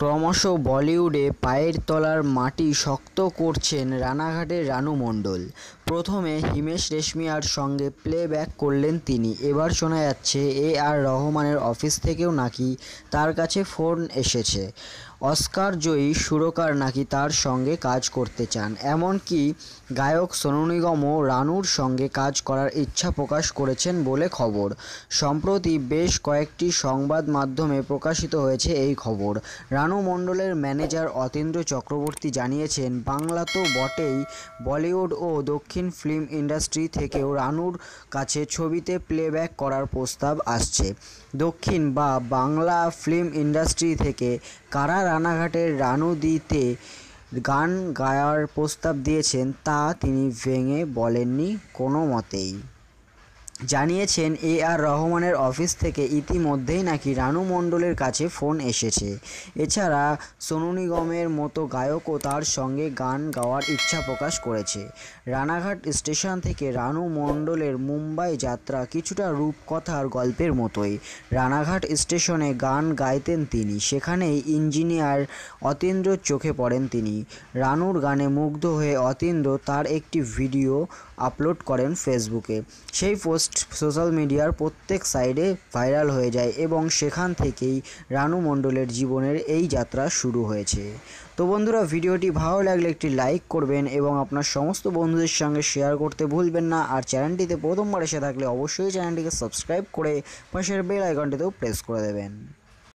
ক্রমশ বলিউডে পায়ের তলার মাটি শক্ত করছেন রানাঘাটের রানু মণ্ডল প্রথমে হিমেশ রেশমিয়ার সঙ্গে প্লেব্যাক করলেন তিনি এবার শোনা যাচ্ছে এ আর রহমানের অফিস থেকেও নাকি তার কাছে ফোন এসেছে অস্কার জয়ী সুরকার নাকি তার সঙ্গে কাজ করতে চান এমনকি গায়ক সোনু নিগমও রানুর সঙ্গে কাজ করার ইচ্ছা প্রকাশ করেছেন বলে খবর সম্প্রতি বেশ কয়েকটি সংবাদ মাধ্যমে প্রকাশিত হয়েছে এই খবর রানু মণ্ডলের ম্যানেজার অতীন্দ্র চক্রবর্তী জানিয়েছেন বাংলা তো বটেই বলিউড ও দক্ষিণ ফিল্ম ইন্ডাস্ট্রি থেকেও রানুর কাছে ছবিতে প্লেব্যাক করার প্রস্তাব আসছে দক্ষিণ বা বাংলা ফিল্ম ইন্ডাস্ট্রি থেকে কারা রানাঘাটের রানুদিতে গান গাওয়ার প্রস্তাব দিয়েছেন তা তিনি ভেঙে বলেননি কোনো মতেই জানিয়েছেন এ আর রহমানের অফিস থেকে ইতিমধ্যেই নাকি রানু মণ্ডলের কাছে ফোন এসেছে এছাড়া সোনু নিগমের মতো গায়কও তার সঙ্গে গান গাওয়ার ইচ্ছা প্রকাশ করেছে রানাঘাট স্টেশন থেকে রানু মণ্ডলের মুম্বাই যাত্রা কিছুটা রূপকথার গল্পের মতোই রানাঘাট স্টেশনে গান গাইতেন তিনি সেখানেই ইঞ্জিনিয়ার অতীন্দ্র চোখে পড়েন তিনি রানুর গানে মুগ্ধ হয়ে অতীন্দ্র তার একটি ভিডিও আপলোড করেন ফেসবুকে সেই পোস্ট পোস্ট সোশ্যাল মিডিয়ার প্রত্যেক সাইডে ভাইরাল হয়ে যায় এবং সেখান থেকেই রানু মণ্ডলের জীবনের এই যাত্রা শুরু হয়েছে তো বন্ধুরা ভিডিওটি ভালো লাগলে একটি লাইক করবেন এবং আপনার সমস্ত বন্ধুদের সঙ্গে শেয়ার করতে ভুলবেন না আর চ্যানেলটিতে প্রথমবার এসে থাকলে অবশ্যই চ্যানেলটিকে সাবস্ক্রাইব করে পাশের বেল আইকনটিতেও প্রেস করে দেবেন